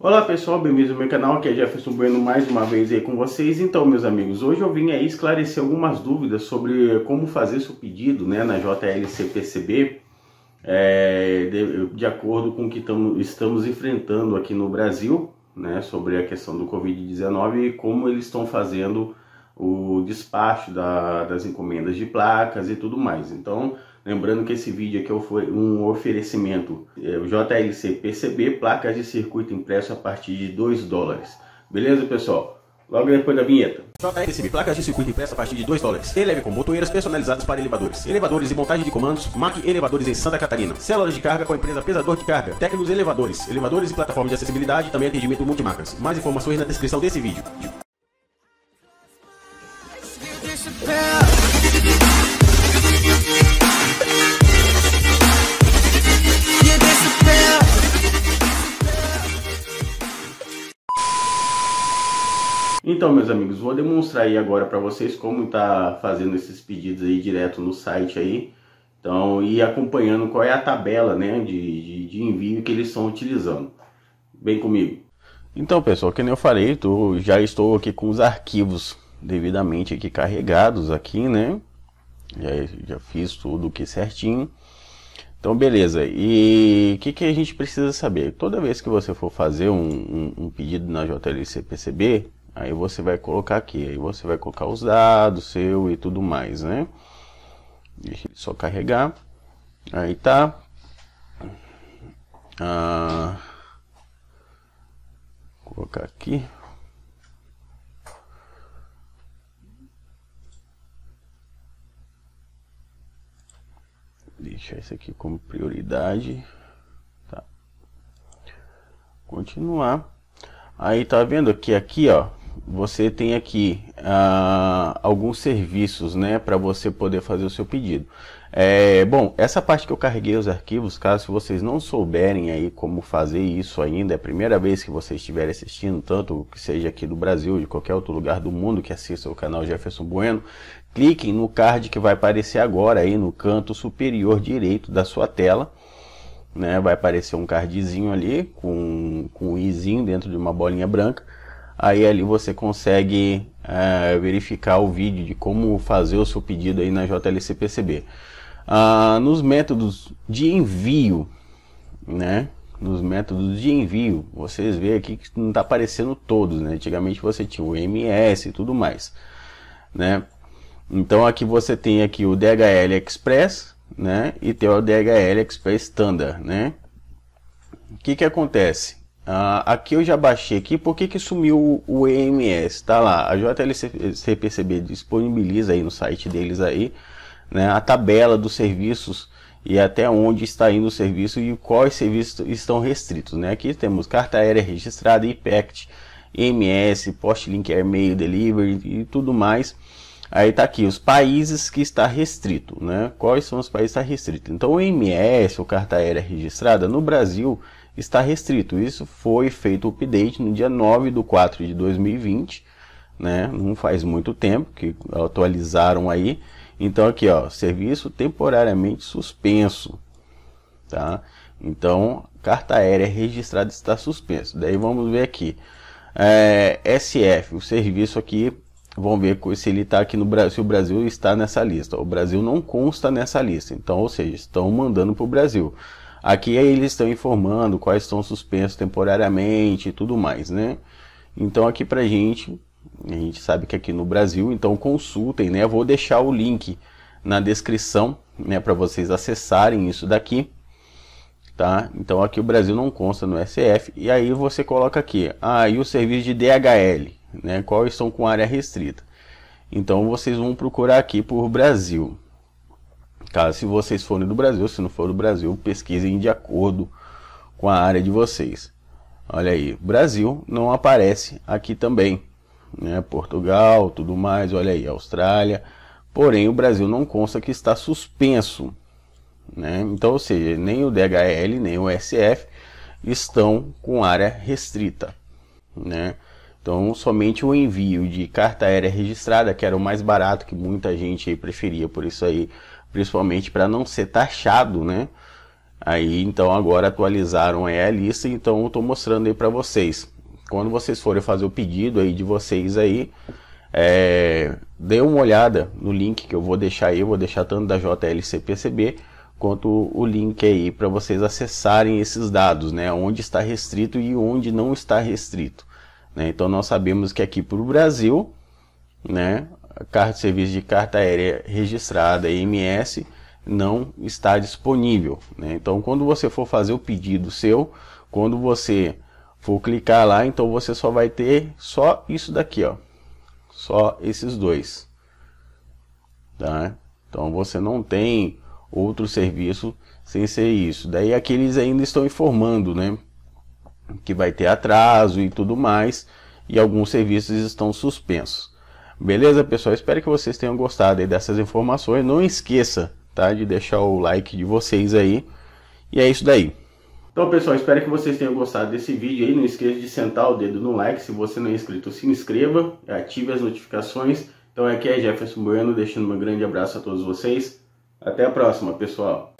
Olá pessoal, bem-vindos ao meu canal, aqui é Jefferson Bueno mais uma vez aí com vocês. Então meus amigos, hoje eu vim aí esclarecer algumas dúvidas sobre como fazer seu pedido né, na JLC PCB é, de, de, acordo com o que tamo, estamos enfrentando aqui no Brasil né, sobre a questão do Covid-19 e como eles estão fazendo o despacho da, das encomendas de placas e tudo mais. Então Lembrando que esse vídeo aqui é um oferecimento é, o JLC PCB, placas de circuito impresso a partir de 2 dólares. Beleza, pessoal? Logo depois da vinheta. JLCB, placas de circuito impresso a partir de 2 dólares. Eleve com motoeiras personalizadas para elevadores. Elevadores e montagem de comandos. MAC Elevadores em Santa Catarina. Células de carga com a empresa Pesador de Carga. Técnicos elevadores. Elevadores e plataformas de acessibilidade. Também atendimento multimarcas. Mais informações na descrição desse vídeo. Então, meus amigos, vou demonstrar aí agora para vocês como tá fazendo esses pedidos aí direto no site aí. Então, e acompanhando qual é a tabela, né, de, de, de envio que eles estão utilizando. Vem comigo. Então, pessoal, como eu falei, tô, já estou aqui com os arquivos devidamente aqui carregados aqui, né? Já, já fiz tudo aqui certinho. Então, beleza. E o que, que, a gente precisa saber? Toda vez que você for fazer um, um, um pedido na JLC PCB, Aí você vai colocar aqui, aí você vai colocar os dados seu e tudo mais, né? Deixa ele só carregar. Aí tá. Ah, vou colocar aqui. deixa isso aqui como prioridade. Tá. Continuar. Aí tá vendo que aqui, ó, você tem aqui ah, alguns serviços né, para você poder fazer o seu pedido. É, bom, essa parte que eu carreguei os arquivos, caso vocês não souberem aí como fazer isso ainda, é a primeira vez que vocês estiverem assistindo, tanto que seja aqui do Brasil, de qualquer outro lugar do mundo que assista o canal Jefferson Bueno, cliquem no card que vai aparecer agora aí no canto superior direito da sua tela, né? Vai aparecer um cardzinho ali com, com um izinho dentro de uma bolinha branca aí ali você consegue é, verificar o vídeo de como fazer o seu pedido aí na JLCPCB Ah, nos métodos de envio, né? Nos métodos de envio, vocês veem aqui que não está aparecendo todos, né? Antigamente você tinha o MS e tudo mais, né? Então aqui você tem aqui o DHL Express, né? E tem o DHL Express Standard, né? O que que acontece? Uh, aqui eu já baixei aqui, por que, que sumiu o EMS? Tá lá, a JLCPCB disponibiliza aí no site deles aí, né, a tabela dos serviços e até onde está indo o serviço e quais serviços estão restritos, né? Aqui temos carta aérea registrada, IPACT, EMS, Postlink Airmail Delivery e tudo mais. Aí tá aqui os países que está restrito, né? Quais são os países que está restrito? Então, o EMS ou carta aérea registrada, no Brasil está restrito. Isso foi feito o update no dia 9 de 4 de 2020, né? Não faz muito tempo que atualizaram aí. Então aqui, ó, serviço temporariamente suspenso, tá? Então, carta aérea registrada está suspenso. Daí vamos ver aqui. É, SF, o serviço aqui, vamos ver se ele está aqui no Brasil, se o Brasil está nessa lista. O Brasil não consta nessa lista, então, ou seja, estão mandando para o Brasil. Aqui eles estão informando quais estão suspensos temporariamente e tudo mais, né? Então aqui pra gente, a gente sabe que aqui no Brasil, então consultem, né? Eu vou deixar o link na descrição, né, para vocês acessarem isso daqui, tá? Então aqui o Brasil não consta no SF e aí você coloca aqui, aí ah, o serviço de DHL, né? Quais estão com área restrita? Então vocês vão procurar aqui por Brasil, Caso se vocês forem do Brasil, se não for do Brasil, pesquisem de acordo com a área de vocês. Olha aí, Brasil não aparece aqui também, né? Portugal, tudo mais, olha aí, Austrália. Porém, o Brasil não consta que está suspenso, né? Então, ou seja, nem o DHL, nem o SF estão com área restrita, né? Então, somente o envio de carta aérea registrada, que era o mais barato que muita gente preferia, por isso aí principalmente para não ser taxado, né? Aí então agora atualizaram aí a lista, então eu estou mostrando aí para vocês. Quando vocês forem fazer o pedido aí de vocês aí, é, dê uma olhada no link que eu vou deixar aí, eu vou deixar tanto da JLCPCB quanto o link aí para vocês acessarem esses dados, né? Onde está restrito e onde não está restrito. Né? Então nós sabemos que aqui para o Brasil, né? carta de serviço de carta aérea registrada, IMS, não está disponível. Né? Então, quando você for fazer o pedido seu, quando você for clicar lá, então você só vai ter só isso daqui, ó, só esses dois. Tá? Então você não tem outro serviço sem ser isso. Daí aqui eles ainda estão informando, né, que vai ter atraso e tudo mais, e alguns serviços estão suspensos. Beleza, pessoal? Espero que vocês tenham gostado dessas informações. Não esqueça tá, de deixar o like de vocês aí. E é isso daí. Então, pessoal, espero que vocês tenham gostado desse vídeo aí. Não esqueça de sentar o dedo no like. Se você não é inscrito, se inscreva, ative as notificações. Então, aqui é Jefferson Bueno, deixando um grande abraço a todos vocês. Até a próxima, pessoal.